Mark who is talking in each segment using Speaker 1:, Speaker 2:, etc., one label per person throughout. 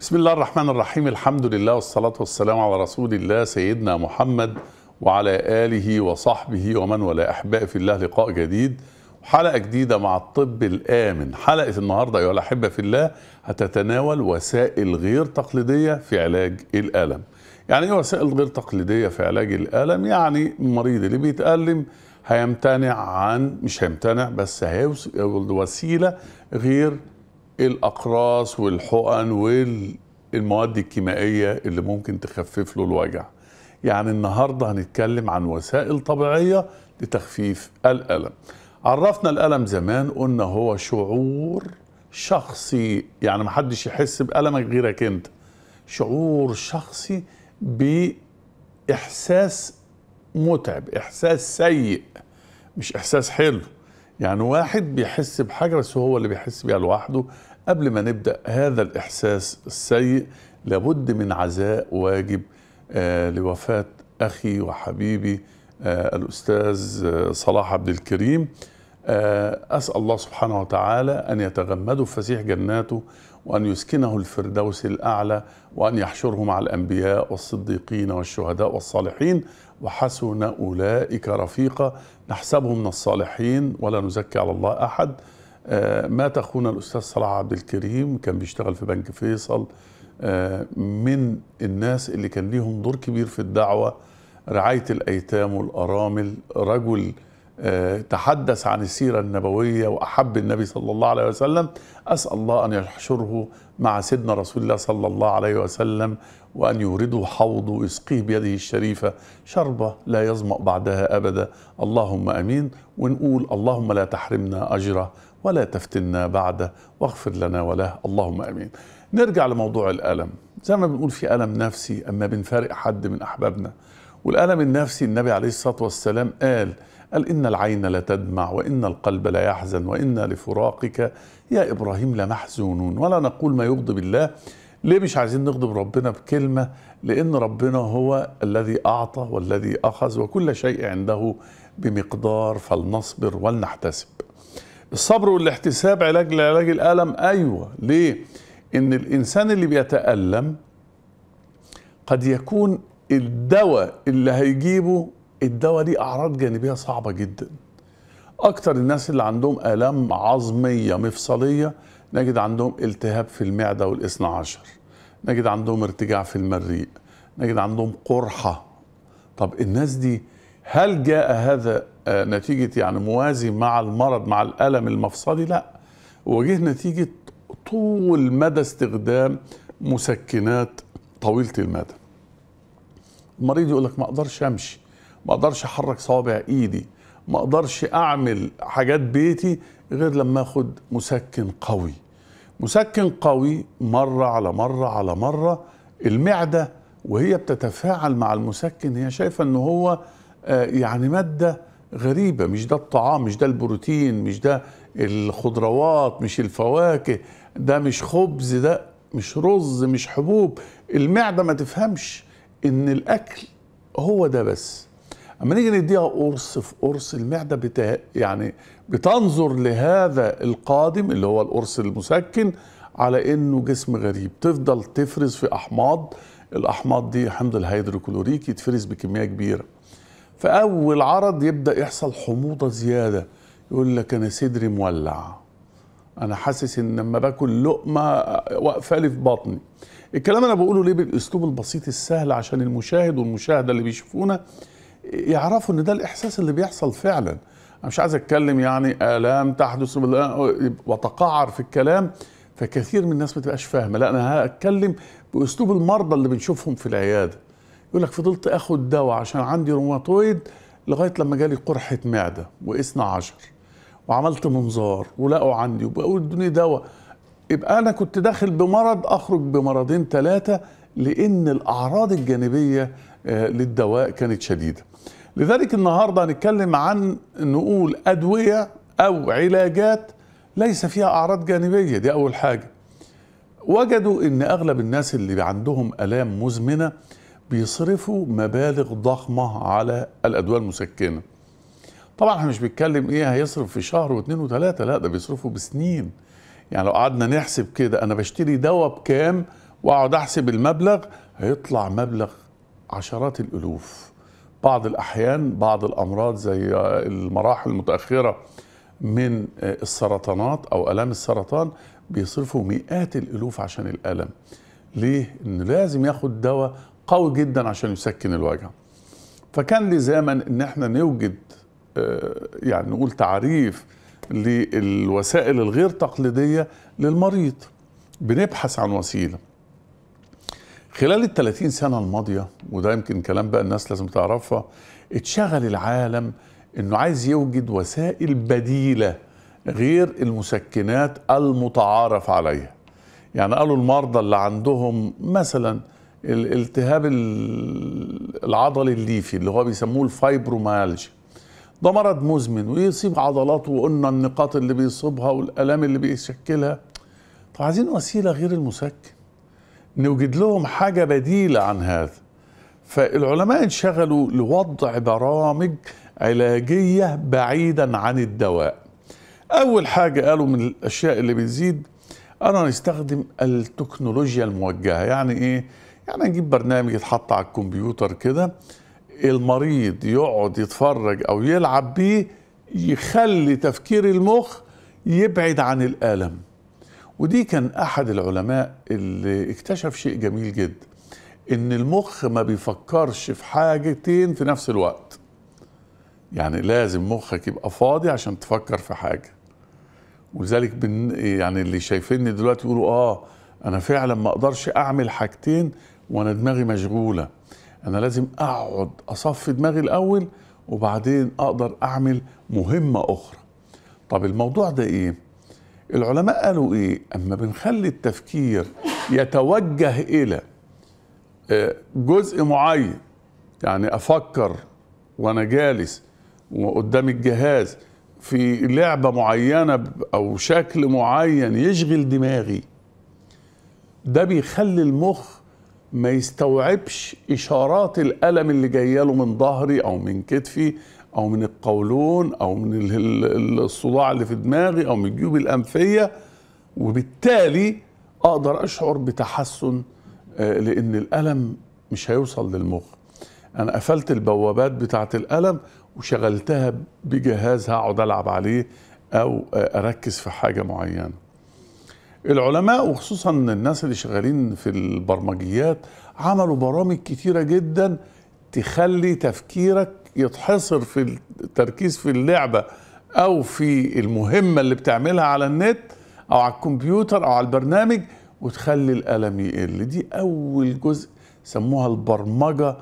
Speaker 1: بسم الله الرحمن الرحيم الحمد لله والصلاة والسلام على رسول الله سيدنا محمد وعلى آله وصحبه ومن ولا أحباء في الله لقاء جديد حلقة جديدة مع الطب الآمن حلقة النهاردة أيها الأحبة في الله هتتناول وسائل غير تقليدية في علاج الألم يعني إيه وسائل غير تقليدية في علاج الألم؟ يعني المريض اللي بيتألم هيمتنع عن مش هيمتنع بس هيوصل وسيلة غير الاقراص والحقن والمواد الكيميائيه اللي ممكن تخفف له الوجع يعني النهارده هنتكلم عن وسائل طبيعيه لتخفيف الالم عرفنا الالم زمان قلنا هو شعور شخصي يعني محدش يحس بالمك غيرك انت شعور شخصي باحساس متعب احساس سيء مش احساس حلو يعني واحد بيحس بحاجة بس هو اللي بيحس بيها لوحده قبل ما نبدأ هذا الإحساس السيء لابد من عزاء واجب آه لوفاة أخي وحبيبي آه الأستاذ آه، صلاح عبد الكريم آه، أسأل الله سبحانه وتعالى أن يتغمده فسيح جناته وأن يسكنه الفردوس الأعلى وأن يحشره مع الأنبياء والصديقين والشهداء والصالحين وحسن أولئك رفيقا نحسبهم من الصالحين ولا نزكي على الله أحد آه، مات أخونا الأستاذ صلاح عبد الكريم كان بيشتغل في بنك فيصل آه، من الناس اللي كان ليهم دور كبير في الدعوة رعاية الأيتام والأرامل رجل آه، تحدث عن السيرة النبوية وأحب النبي صلى الله عليه وسلم أسأل الله أن يحشره مع سيدنا رسول الله صلى الله عليه وسلم وأن يورده حوضه ويسقيه بيده الشريفة شربة لا يظمأ بعدها أبدا اللهم أمين ونقول اللهم لا تحرمنا أجره ولا تفتنا بعده واغفر لنا وله اللهم أمين نرجع لموضوع الألم زي ما بنقول في ألم نفسي أما بنفارق حد من أحبابنا والألم النفسي النبي عليه الصلاة والسلام قال قال إن العين لتدمع وإن القلب ليحزن وإنا لفراقك يا إبراهيم لمحزونون ولا نقول ما يغضب الله ليه مش عايزين نغضب ربنا بكلمة لأن ربنا هو الذي أعطى والذي أخذ وكل شيء عنده بمقدار فلنصبر ولنحتسب الصبر والاحتساب علاج لعلاج الألم أيوة ليه إن الإنسان اللي بيتألم قد يكون الدواء اللي هيجيبه الدواء ليه اعراض جانبيه صعبه جدا اكتر الناس اللي عندهم الام عظميه مفصليه نجد عندهم التهاب في المعده والاثنى عشر نجد عندهم ارتجاع في المريء نجد عندهم قرحه طب الناس دي هل جاء هذا آه، نتيجه يعني موازي مع المرض مع الالم المفصلي لا وجه نتيجه طول مدى استخدام مسكنات طويله المدى المريض يقول لك ما اقدرش امشي ما اقدرش احرك صوابع ايدي ما اقدرش اعمل حاجات بيتي غير لما اخد مسكن قوي مسكن قوي مره على مره على مره المعده وهي بتتفاعل مع المسكن هي شايفه ان هو آه، يعني ماده غريبه مش ده الطعام مش ده البروتين مش ده الخضروات مش الفواكه ده مش خبز ده مش رز مش حبوب المعده ما تفهمش ان الاكل هو ده بس اما نيجي نديها قرص في قرص المعده بتا... يعني بتنظر لهذا القادم اللي هو القرص المسكن على انه جسم غريب تفضل تفرز في احماض الاحماض دي حمض الهيدروكلوريك يتفرز بكميه كبيره فاول عرض يبدا يحصل حموضه زياده يقول لك انا صدري مولع انا حاسس ان لما باكل لقمه واقفه لي في بطني الكلام انا بقوله ليه بالاسلوب البسيط السهل عشان المشاهد والمشاهده اللي بيشوفونا يعرفوا ان ده الاحساس اللي بيحصل فعلا انا مش عايز اتكلم يعني الام تحدث وتقعر في الكلام فكثير من الناس ما تبقاش فاهمه لا انا هتكلم باسلوب المرضى اللي بنشوفهم في العياده يقول لك فضلت اخد دواء عشان عندي روماتويد لغايه لما جالي قرحه معده واثنى عشر وعملت منظار ولقوا عندي وبقوا ادوني دواء يبقى انا كنت داخل بمرض اخرج بمرضين ثلاثه لان الاعراض الجانبيه آه، للدواء كانت شديدة لذلك النهاردة هنتكلم عن نقول أدوية أو علاجات ليس فيها أعراض جانبية دي أول حاجة وجدوا ان اغلب الناس اللي عندهم الام مزمنه بيصرفوا مبالغ ضخمه على الادويه المسكنه طبعا احنا مش بنتكلم ايه هيصرف في شهر واثنين وثلاثه لا ده بيصرفوا بسنين يعني لو قعدنا نحسب كده انا بشتري دواء بكام واقعد احسب المبلغ هيطلع مبلغ عشرات الالوف بعض الاحيان بعض الامراض زي المراحل المتاخره من السرطانات او الام السرطان بيصرفوا مئات الالوف عشان الالم ليه انه لازم ياخد دواء قوي جدا عشان يسكن الوجع فكان لزاما ان احنا نوجد آه، يعني نقول تعريف للوسائل الغير تقليديه للمريض بنبحث عن وسيله خلال ال 30 سنة الماضية وده يمكن كلام بقى الناس لازم تعرفها اتشغل العالم انه عايز يوجد وسائل بديلة غير المسكنات المتعارف عليها يعني قالوا المرضى اللي عندهم مثلا الالتهاب العضلي الليفي اللي هو بيسموه الفايبرومالجي ده مرض مزمن ويصيب عضلاته وقلنا النقاط اللي بيصيبها والالام اللي بيشكلها طب عايزين وسيله غير المسكن نوجد لهم حاجة بديلة عن هذا فالعلماء انشغلوا لوضع برامج علاجية بعيدا عن الدواء أول حاجة قالوا من الأشياء اللي بتزيد أنا نستخدم التكنولوجيا الموجهة يعني إيه؟ يعني نجيب برنامج يتحط على الكمبيوتر كده المريض يقعد يتفرج أو يلعب بيه يخلي تفكير المخ يبعد عن الألم ودي كان احد العلماء اللي اكتشف شيء جميل جدا ان المخ ما بيفكرش في حاجتين في نفس الوقت يعني لازم مخك يبقى فاضي عشان تفكر في حاجه ولذلك بن يعني اللي شايفيني دلوقتي يقولوا اه انا فعلا ما اقدرش اعمل حاجتين وانا دماغي مشغوله انا لازم اقعد اصفي دماغي الاول وبعدين اقدر اعمل مهمه اخرى طب الموضوع ده ايه العلماء قالوا ايه اما بنخلي التفكير يتوجه الى آه، جزء معين يعني افكر وانا جالس وقدام الجهاز في لعبه معينه او شكل معين يشغل دماغي ده بيخلي المخ ما يستوعبش اشارات الالم اللي جايه له من ظهري او من كتفي او من القولون او من الصداع اللي في دماغي او من الجيوب الانفيه وبالتالي اقدر اشعر بتحسن آه، لان الالم مش هيوصل للمخ انا قفلت البوابات بتاعه الالم وشغلتها بجهاز هقعد العب عليه او آه، اركز في حاجه معينه العلماء وخصوصا الناس اللي شغالين في البرمجيات عملوا برامج كتيره جدا تخلي تفكيرك يتحصر في التركيز في اللعبه او في المهمه اللي بتعملها على النت او على الكمبيوتر او على البرنامج وتخلي الالم يقل دي اول جزء سموها البرمجه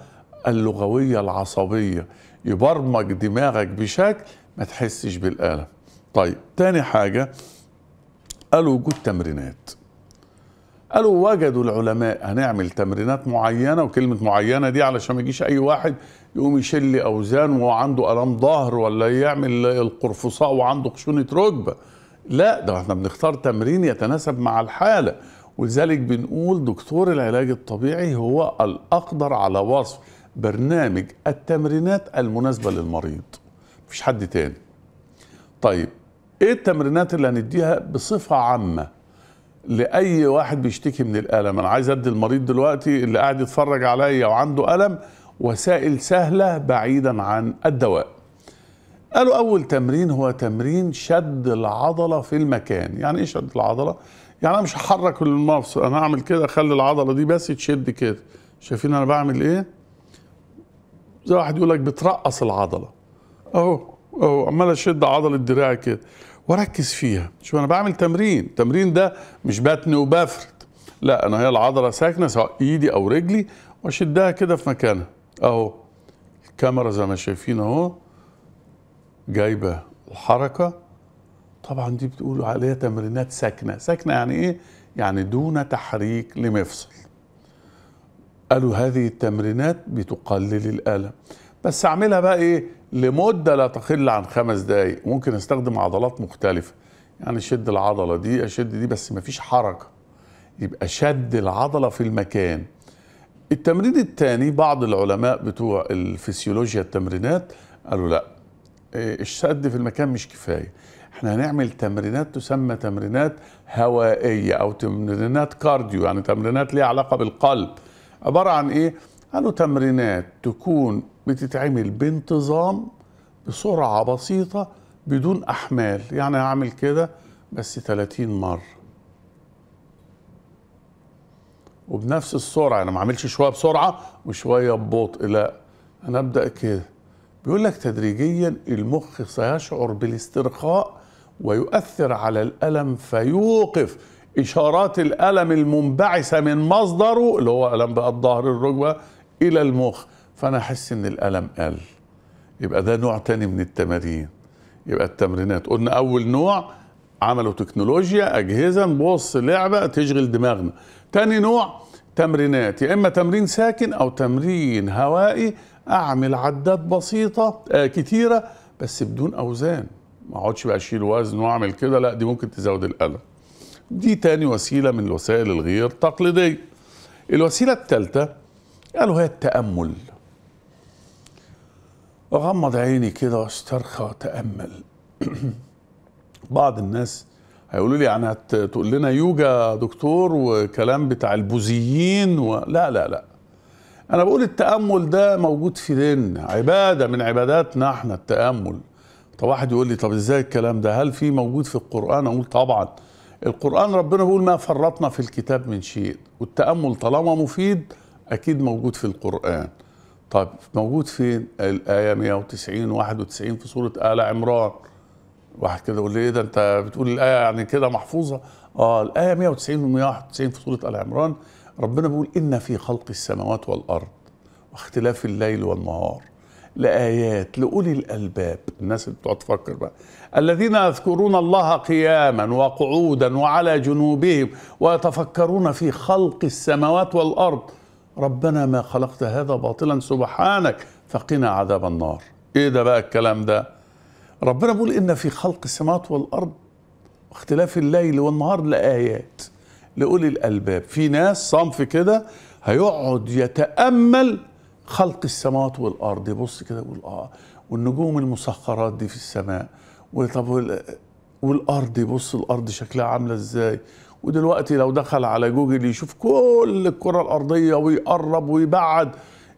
Speaker 1: اللغويه العصبيه يبرمج دماغك بشكل ما تحسش بالالم طيب تاني حاجه قالوا وجود تمرينات قالوا وجدوا العلماء هنعمل تمرينات معينه وكلمه معينه دي علشان ما يجيش اي واحد يقوم يشيل اوزان وعنده الام ظهر ولا يعمل القرفصاء وعنده خشونه ركبه لا ده احنا بنختار تمرين يتناسب مع الحاله ولذلك بنقول دكتور العلاج الطبيعي هو الاقدر على وصف برنامج التمرينات المناسبه للمريض مفيش حد تاني طيب ايه التمرينات اللي هنديها بصفه عامه لاي واحد بيشتكي من الالم انا عايز ادي المريض دلوقتي اللي قاعد يتفرج عليا وعنده الم وسائل سهله بعيدا عن الدواء قالوا اول تمرين هو تمرين شد العضله في المكان يعني ايه شد العضله يعني انا مش هحرك المفصل انا هعمل كده اخلي العضله دي بس تشد كده شايفين انا بعمل ايه زي واحد يقول لك بترقص العضله اهو اهو عمال اشد عضله دراعي كده وركز فيها شوف انا بعمل تمرين التمرين ده مش بتن وبفرد لا انا هي العضله ساكنه سواء ايدي او رجلي واشدها كده في مكانها اهو الكاميرا زي ما شايفين اهو جايبه الحركه طبعا دي بتقول عليها تمرينات ساكنه ساكنه يعني ايه يعني دون تحريك لمفصل قالوا هذه التمرينات بتقلل الالم بس اعملها بقى ايه لمده لا تقل عن خمس دقائق ممكن استخدم عضلات مختلفه يعني شد العضله دي اشد دي بس مفيش حركه يبقى شد العضله في المكان التمرين الثاني بعض العلماء بتوع الفسيولوجيا التمرينات قالوا لا إيه، الشد في المكان مش كفايه احنا هنعمل تمرينات تسمى تمرينات هوائيه او تمرينات كارديو يعني تمرينات ليها علاقه بالقلب عباره عن ايه قالوا تمرينات تكون بتتعمل بانتظام بسرعة بسيطة بدون أحمال يعني هعمل كده بس 30 مرة وبنفس السرعة أنا ما أعملش شوية بسرعة وشوية ببطء لا أنا أبدأ كده بيقول لك تدريجيا المخ سيشعر بالاسترخاء ويؤثر على الألم فيوقف إشارات الألم المنبعثة من مصدره اللي هو ألم بقى الظهر الركبة الى المخ فانا احس ان الالم قل يبقى ده نوع تاني من التمارين يبقى التمرينات قلنا اول نوع عملوا تكنولوجيا اجهزه نبص لعبه تشغل دماغنا تاني نوع تمرينات يا اما تمرين ساكن او تمرين هوائي اعمل عدات بسيطه آه كتيره بس بدون اوزان ما اقعدش بقى اشيل وزن واعمل كده لا دي ممكن تزود الالم دي تاني وسيله من الوسائل الغير تقليديه الوسيله الثالثه قالوا هي التأمل أغمض عيني كده واسترخى وتأمل بعض الناس هيقولوا لي يعني هتقول لنا يوجا دكتور وكلام بتاع البوذيين و... لا لا لا أنا بقول التأمل ده موجود في ديننا عبادة من عباداتنا احنا التأمل طب واحد يقول لي طب ازاي الكلام ده هل في موجود في القرآن أقول طبعا القرآن ربنا بيقول ما فرطنا في الكتاب من شيء والتأمل طالما مفيد اكيد موجود في القران طب موجود فين الايه 190 91 في سوره ال عمران واحد كده يقول لي ايه ده انت بتقول الايه يعني كده محفوظه اه الايه 190 و 191 في سوره ال عمران ربنا بيقول ان في خلق السماوات والارض واختلاف الليل والنهار لآيات لأولي الألباب الناس اللي بتقعد تفكر بقى الذين يذكرون الله قياما وقعودا وعلى جنوبهم ويتفكرون في خلق السماوات والأرض ربنا ما خلقت هذا باطلا سبحانك فقنا عذاب النار ايه ده بقى الكلام ده ربنا بيقول ان في خلق السماوات والارض واختلاف الليل والنهار لايات لاولي الالباب في ناس صنف كده هيقعد يتامل خلق السماوات والارض يبص كده يقول اه والنجوم المسخرات دي في السماء وطب والارض يبص الارض شكلها عامله ازاي ودلوقتي لو دخل على جوجل يشوف كل الكره الارضيه ويقرب ويبعد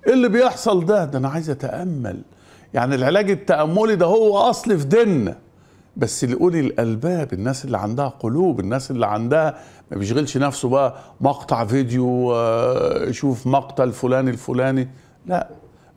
Speaker 1: ايه اللي بيحصل ده ده انا عايز اتامل يعني العلاج التاملي ده هو اصل في ديننا بس اللي قولي الالباب الناس اللي عندها قلوب الناس اللي عندها ما بيشغلش نفسه بقى مقطع فيديو آه، شوف مقطع الفلاني الفلاني لا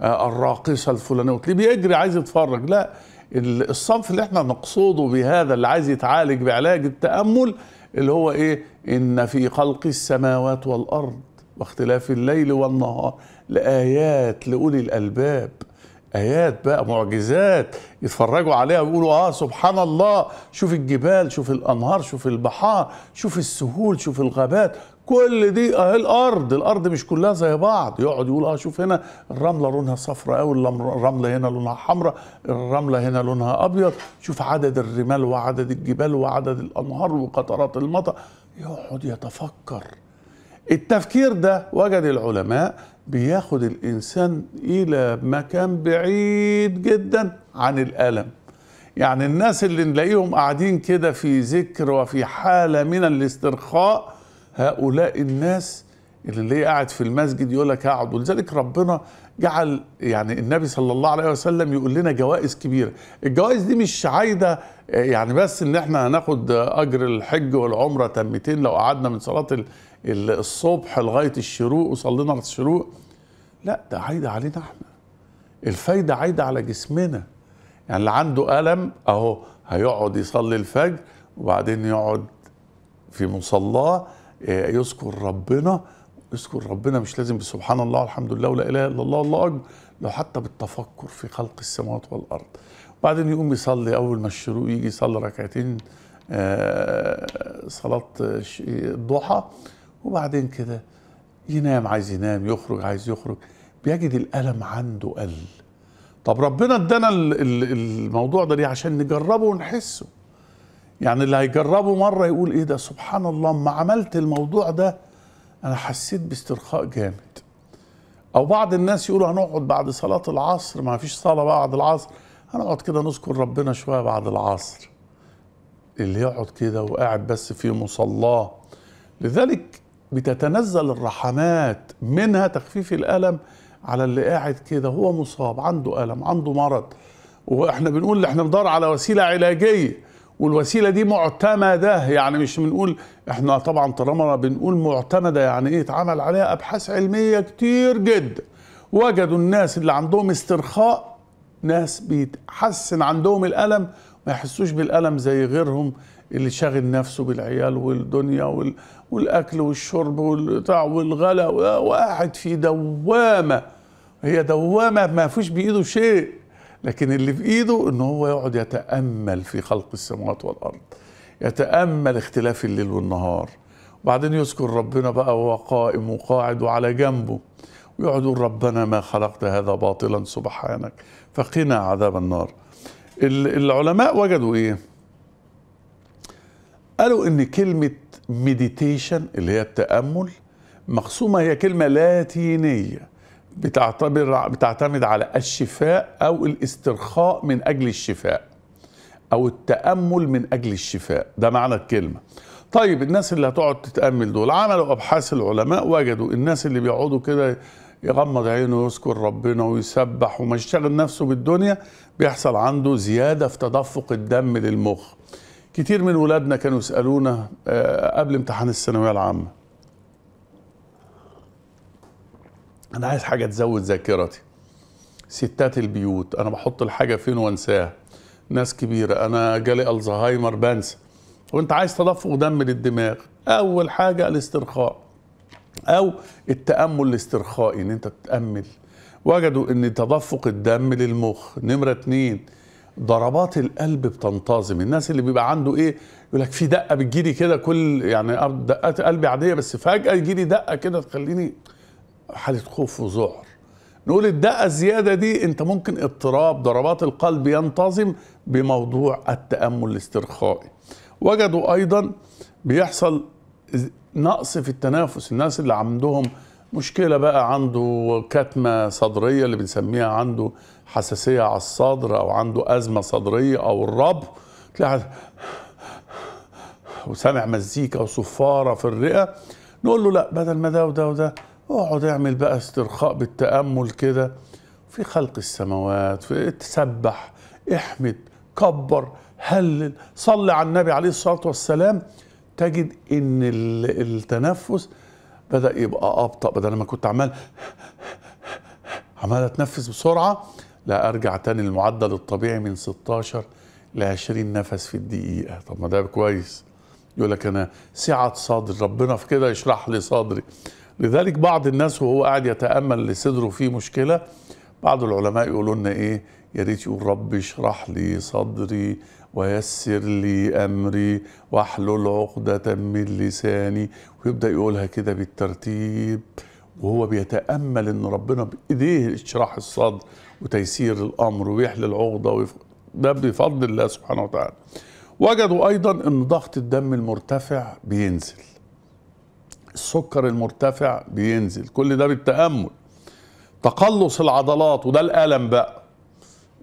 Speaker 1: آه، الراقصه الفلانيه وتلاقيه بيجري عايز يتفرج لا الصنف اللي احنا نقصده بهذا اللي عايز يتعالج بعلاج التامل اللي هو ايه ان في خلق السماوات والارض واختلاف الليل والنهار لايات لاولي الالباب ايات بقى معجزات يتفرجوا عليها ويقولوا اه سبحان الله شوف الجبال شوف الانهار شوف البحار شوف السهول شوف الغابات كل دي اهي الارض الارض مش كلها زي بعض يقعد يقول اه شوف هنا الرمله لونها صفراء قوي الرمله هنا لونها حمراء الرمله هنا لونها ابيض شوف عدد الرمال وعدد الجبال وعدد الانهار وقطرات المطر يقعد يتفكر التفكير ده وجد العلماء بياخد الانسان الى مكان بعيد جدا عن الالم يعني الناس اللي نلاقيهم قاعدين كده في ذكر وفي حاله من الاسترخاء هؤلاء الناس اللي قاعد في المسجد يقول لك اقعد ولذلك ربنا جعل يعني النبي صلى الله عليه وسلم يقول لنا جوائز كبيره الجوائز دي مش عايده يعني بس ان احنا هناخد اجر الحج والعمره تمتين لو قعدنا من صلاه الصبح لغايه الشروق وصلينا الشروق لا ده عايده علينا احنا الفايده عايده على جسمنا يعني اللي عنده الم اهو هيقعد يصلي الفجر وبعدين يقعد في مصلاه آه، يذكر ربنا يذكر ربنا مش لازم بسبحان الله والحمد لله ولا اله الا الله الله اكبر لو حتى بالتفكر في خلق السماوات والارض وبعدين يقوم يصلي اول ما الشروق يجي يصلي ركعتين آه، صلاه الضحى وبعدين كده ينام عايز ينام يخرج عايز يخرج بيجد الالم عنده قل طب ربنا ادانا الموضوع ده ليه عشان نجربه ونحسه يعني اللي هيجربه مره يقول ايه ده سبحان الله ما عملت الموضوع ده انا حسيت باسترخاء جامد او بعض الناس يقولوا هنقعد بعد صلاه العصر ما فيش صلاه بعد العصر هنقعد كده نذكر ربنا شويه بعد العصر اللي يقعد كده وقاعد بس في مصلاه لذلك بتتنزل الرحمات منها تخفيف الالم على اللي قاعد كده هو مصاب عنده الم عنده مرض واحنا بنقول احنا بندور على وسيله علاجيه والوسيله دي معتمده يعني مش بنقول احنا طبعا طالما بنقول معتمده يعني ايه اتعمل عليها ابحاث علميه كتير جدا وجدوا الناس اللي عندهم استرخاء ناس بيتحسن عندهم الالم ما يحسوش بالالم زي غيرهم اللي شاغل نفسه بالعيال والدنيا وال... والاكل والشرب والبتاع والغلا وقاعد في دوامه هي دوامه ما فيش بايده شيء لكن اللي في ايده ان هو يقعد يتامل في خلق السماوات والارض يتامل اختلاف الليل والنهار وبعدين يذكر ربنا بقى وهو قائم وقاعد وعلى جنبه ويقعد يقول ربنا ما خلقت هذا باطلا سبحانك فقنا عذاب النار العلماء وجدوا ايه قالوا ان كلمه مديتيشن اللي هي التامل مقسومه هي كلمه لاتينيه بتعتبر بتعتمد على الشفاء او الاسترخاء من اجل الشفاء او التامل من اجل الشفاء ده معنى الكلمه طيب الناس اللي هتقعد تتامل دول عملوا ابحاث العلماء وجدوا الناس اللي بيقعدوا كده يغمض عينه ويذكر ربنا ويسبح وما يشتغل نفسه بالدنيا بيحصل عنده زياده في تدفق الدم للمخ كتير من ولادنا كانوا يسالونا آه، قبل امتحان الثانويه العامه انا عايز حاجه تزود ذاكرتي ستات البيوت انا بحط الحاجه فين وانساها ناس كبيره انا جالي الزهايمر بنسى وانت عايز تدفق دم للدماغ اول حاجه الاسترخاء او التامل الاسترخائي ان انت تتامل وجدوا ان تدفق الدم للمخ نمره اتنين ضربات القلب بتنتظم الناس اللي بيبقى عنده ايه يقول لك في دقه بتجيلي كده كل يعني دقات قلبي عاديه بس فجاه يجيلي دقه كده تخليني حاله خوف وذعر نقول الدقه الزياده دي انت ممكن اضطراب ضربات القلب ينتظم بموضوع التامل الاسترخائي وجدوا ايضا بيحصل نقص في التنافس الناس اللي عندهم مشكله بقى عنده كتمه صدريه اللي بنسميها عنده حساسيه على الصدر او عنده ازمه صدريه او الربو تلاقي وسامع مزيكا وصفاره في الرئه نقول له لا بدل ما ده وده وده اقعد اعمل بقى استرخاء بالتامل كده في خلق السماوات في تسبح احمد كبر هلل صلي على النبي عليه الصلاه والسلام تجد ان التنفس بدا يبقى ابطا بدل ما كنت عمال عمال اتنفس بسرعه لا ارجع تاني المعدل الطبيعي من 16 ل 20 نفس في الدقيقه طب ما ده كويس يقول لك انا سعه صدري ربنا في كده يشرح لي صدري لذلك بعض الناس وهو قاعد يتامل لصدره فيه مشكله بعض العلماء يقولوا لنا ايه يا ريت يقول رب اشرح لي صدري ويسر لي امري واحلل عقده من لساني ويبدا يقولها كده بالترتيب وهو بيتامل ان ربنا بايديه اشراح الصدر وتيسير الامر ويحل العقده ويف... ده بفضل الله سبحانه وتعالى وجدوا ايضا ان ضغط الدم المرتفع بينزل السكر المرتفع بينزل كل ده بالتامل تقلص العضلات وده الالم بقى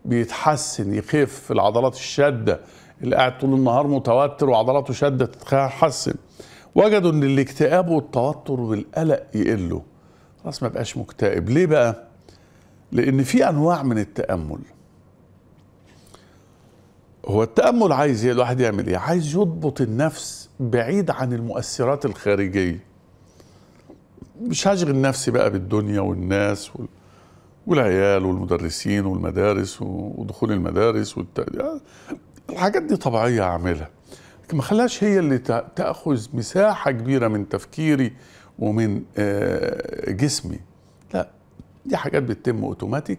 Speaker 1: بيتحسن يخف العضلات الشاده اللي قاعد طول النهار متوتر وعضلاته شاده تتحسن وجدوا ان الاكتئاب والتوتر والقلق يقلوا خلاص ما بقاش مكتئب ليه بقى لان في انواع من التامل هو التامل عايز ايه الواحد يعمل ايه عايز يضبط النفس بعيد عن المؤثرات الخارجيه مش هشغل نفسي بقى بالدنيا والناس وال... والعيال والمدرسين والمدارس ودخول المدارس والت... الحاجات دي طبيعيه اعملها لكن ما خلاش هي اللي تاخذ مساحه كبيره من تفكيري ومن آه، جسمي لا دي حاجات بتتم اوتوماتيك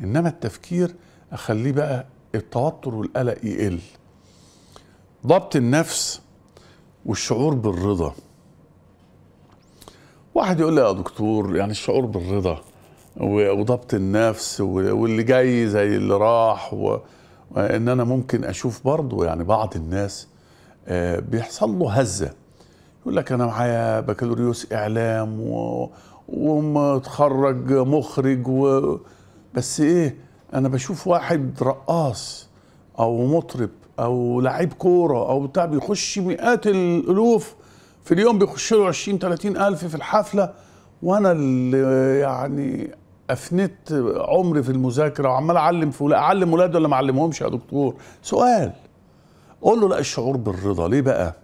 Speaker 1: انما التفكير اخليه بقى التوتر والقلق يقل ضبط النفس والشعور بالرضا واحد يقول لي يا دكتور يعني الشعور بالرضا وضبط النفس واللي جاي زي اللي راح وان انا ممكن اشوف برضه يعني بعض الناس آه، بيحصل له هزه يقول لك انا معايا بكالوريوس اعلام و... ومتخرج مخرج و... بس ايه انا بشوف واحد رقاص او مطرب او لعيب كوره او بتاع بيخش مئات الالوف في اليوم بيخش له 20 30 ألف في الحفلة وأنا اللي يعني أفنيت عمري في المذاكرة وعمال أعلم في ولاد أعلم ولادي ولا ما أعلمهمش يا دكتور سؤال قول له لا الشعور بالرضا ليه بقى؟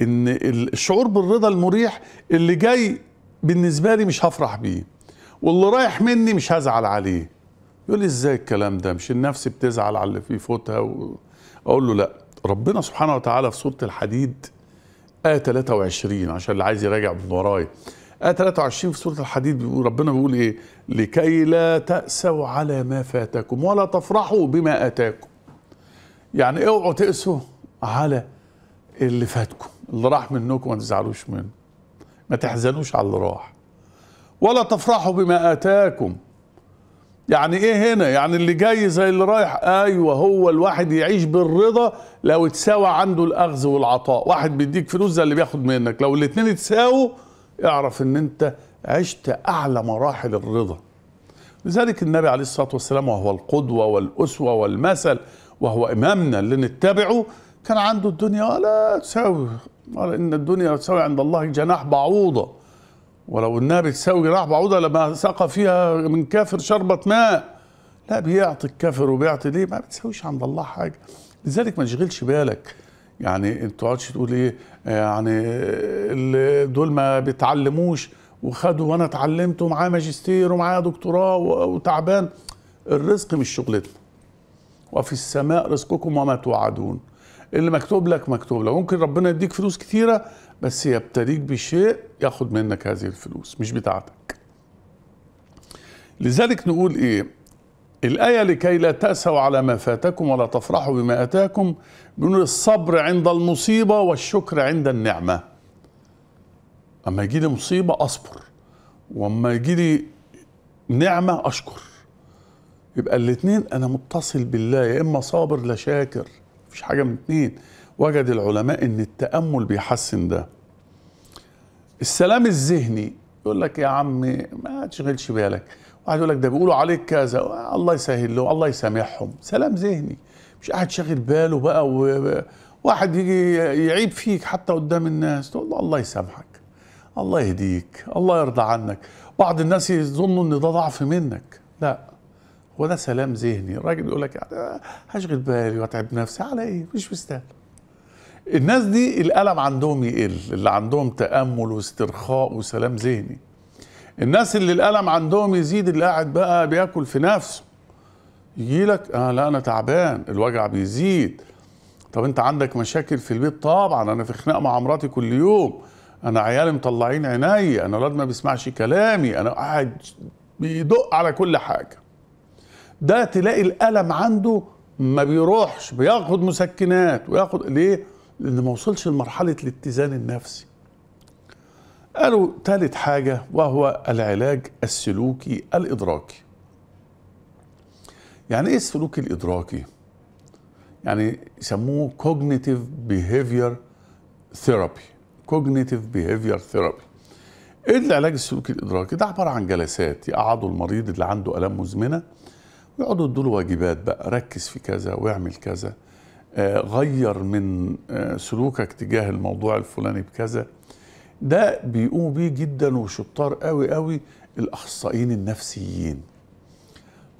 Speaker 1: إن الشعور بالرضا المريح اللي جاي بالنسبة لي مش هفرح بيه واللي رايح مني مش هزعل عليه يقول لي ازاي الكلام ده مش النفس بتزعل على اللي فيه فوتها و... اقول له لا ربنا سبحانه وتعالى في سوره الحديد آية 23 عشان اللي عايز يراجع من ورايا آية 23 في سورة الحديد بيقول ربنا بيقول إيه؟ لكي لا تأسوا على ما فاتكم ولا تفرحوا بما آتاكم. يعني اوعوا تقسوا على اللي فاتكم، اللي راح منكم ما تزعلوش منه. ما تحزنوش على اللي راح. ولا تفرحوا بما آتاكم يعني ايه هنا يعني اللي جاي زي اللي رايح ايوه هو الواحد يعيش بالرضا لو اتساوى عنده الاخذ والعطاء واحد بيديك فلوس زي اللي بياخد منك لو الاثنين اتساووا اعرف ان انت عشت اعلى مراحل الرضا لذلك النبي عليه الصلاه والسلام وهو القدوه والاسوه والمثل وهو امامنا اللي نتبعه كان عنده الدنيا لا تساوي قال ان الدنيا تساوي عند الله جناح بعوضه ولو انها بتساوي راح بعوضة لما سقى فيها من كافر شربة ماء لا بيعطي الكافر وبيعطي ليه ما بتساويش عند الله حاجة لذلك ما تشغلش بالك يعني ما تقعدش تقول ايه آه، يعني دول ما بيتعلموش وخدوا وانا اتعلمت ومعاه ماجستير ومعاه دكتوراه وتعبان الرزق مش شغلتنا وفي السماء رزقكم وما توعدون اللي مكتوب لك مكتوب لك ممكن ربنا يديك فلوس كثيرة بس يبتليك بشيء ياخد منك هذه الفلوس مش بتاعتك لذلك نقول ايه الآية لكي لا تأسوا على ما فاتكم ولا تفرحوا بما أتاكم بنقول الصبر عند المصيبة والشكر عند النعمة أما يجي لي مصيبة أصبر وأما يجي لي نعمة أشكر يبقى الاثنين انا متصل بالله يا اما صابر لا شاكر مفيش حاجه من الاثنين وجد العلماء ان التامل بيحسن ده السلام الذهني يقول لك يا عم ما تشغلش بالك واحد يقول لك ده بيقولوا عليك كذا الله يسهل له الله يسامحهم سلام ذهني مش قاعد شاغل باله بقى وواحد يجي يعيب فيك حتى قدام الناس تقول له الله يسامحك الله يهديك الله يرضى عنك بعض الناس يظنوا ان ده ضعف منك لا هو ده سلام ذهني الراجل يقول لك آه، هشغل بالي واتعب نفسي على ايه مش مستاهل الناس دي الالم عندهم يقل اللي عندهم تامل واسترخاء وسلام ذهني الناس اللي الالم عندهم يزيد اللي قاعد بقى بياكل في نفسه يجي لك اه لا انا تعبان الوجع بيزيد طب انت عندك مشاكل في البيت طبعا انا في خناق مع مراتي كل يوم انا عيالي مطلعين عيني انا الواد ما بيسمعش كلامي انا قاعد بيدق على كل حاجه ده تلاقي الألم عنده ما بيروحش بياخد مسكنات وياخد ليه؟ لأن ما وصلش لمرحلة الاتزان النفسي قالوا ثالث حاجة وهو العلاج السلوكي الإدراكي يعني إيه السلوك الإدراكي؟ يعني يسموه كوجنيتيف بيهيفير ثيرابي كوجنيتيف بيهيفير ثيرابي ايه العلاج السلوكي الادراكي ده عباره عن جلسات يقعدوا المريض اللي عنده الام مزمنه يقعدوا يدوا واجبات بقى ركز في كذا واعمل كذا آه، غير من آه، سلوكك تجاه الموضوع الفلاني بكذا ده بيقوموا بيه جدا وشطار قوي قوي الاخصائيين النفسيين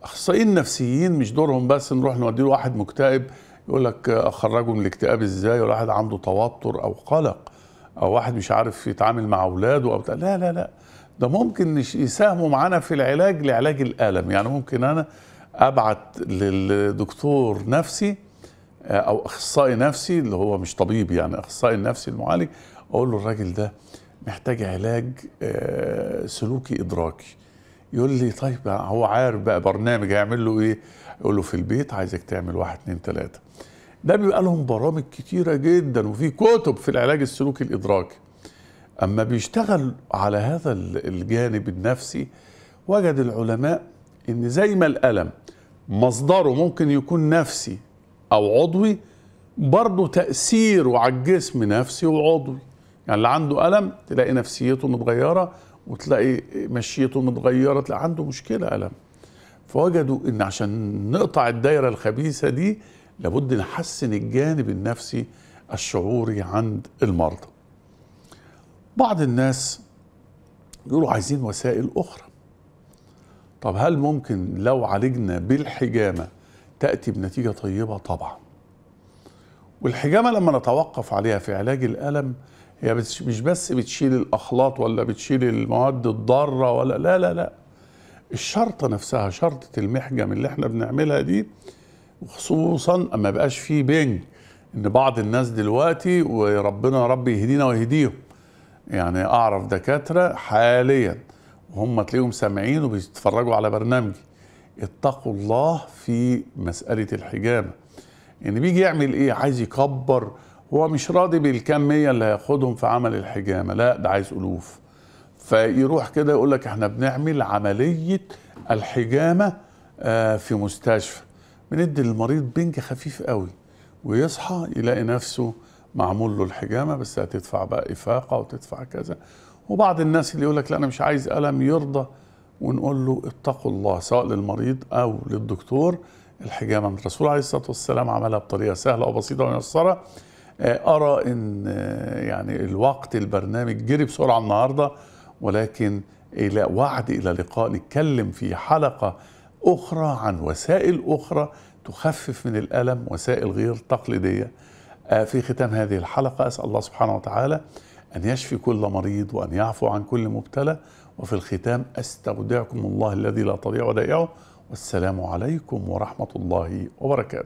Speaker 1: اخصائيين النفسيين مش دورهم بس نروح نودي له واحد مكتئب يقول لك اخرجه من الاكتئاب ازاي ولا واحد عنده توتر او قلق او واحد مش عارف يتعامل مع اولاده او لا لا لا ده ممكن يساهموا معانا في العلاج لعلاج الالم يعني ممكن انا ابعت للدكتور نفسي آه، او اخصائي نفسي اللي هو مش طبيب يعني اخصائي النفسي المعالج اقول له الراجل ده محتاج علاج آه، سلوكي ادراكي يقول لي طيب هو عارف بقى برنامج هيعمل له ايه اقول له في البيت عايزك تعمل واحد اتنين تلاته ده بيبقى لهم برامج كتيره جدا وفي كتب في العلاج السلوكي الادراكي اما بيشتغل على هذا الجانب النفسي وجد العلماء ان زي ما الالم مصدره ممكن يكون نفسي او عضوي برضه تاثيره على الجسم نفسي وعضوي يعني اللي عنده الم تلاقي نفسيته متغيره وتلاقي مشيته متغيره تلاقي عنده مشكله الم فوجدوا ان عشان نقطع الدايره الخبيثه دي لابد نحسن الجانب النفسي الشعوري عند المرضى بعض الناس يقولوا عايزين وسائل اخرى طب هل ممكن لو عالجنا بالحجامة تأتي بنتيجة طيبة؟ طبعا والحجامة لما نتوقف عليها في علاج الألم هي مش بس بتشيل الأخلاط ولا بتشيل المواد الضارة ولا لا لا لا الشرطة نفسها شرطة المحجم اللي احنا بنعملها دي وخصوصا اما بقاش فيه بينج ان بعض الناس دلوقتي وربنا ربي يهدينا ويهديهم يعني اعرف دكاترة حاليا وهم تلاقيهم سامعين وبيتفرجوا على برنامجي اتقوا الله في مسألة الحجامة ان يعني بيجي يعمل ايه عايز يكبر هو مش راضي بالكمية اللي هياخدهم في عمل الحجامة لا ده عايز ألوف فيروح كده يقول لك احنا بنعمل عملية الحجامة آه، في مستشفى بندي للمريض بنج خفيف قوي ويصحى يلاقي نفسه معمول له الحجامة بس هتدفع بقى إفاقة وتدفع كذا وبعض الناس اللي يقول لك لا انا مش عايز الم يرضى ونقول له اتقوا الله سواء للمريض او للدكتور الحجامه الرسول عليه الصلاه والسلام عملها بطريقه سهله وبسيطه وميسره آه، ارى ان آه، يعني الوقت البرنامج جري بسرعه النهارده ولكن الى وعد الى لقاء نتكلم في حلقه اخرى عن وسائل اخرى تخفف من الالم وسائل غير تقليديه آه، في ختام هذه الحلقه اسال الله سبحانه وتعالى أن يشفي كل مريض وأن يعفو عن كل مبتلى وفي الختام أستودعكم الله الذي لا تضيع ودائعه والسلام عليكم ورحمة الله وبركاته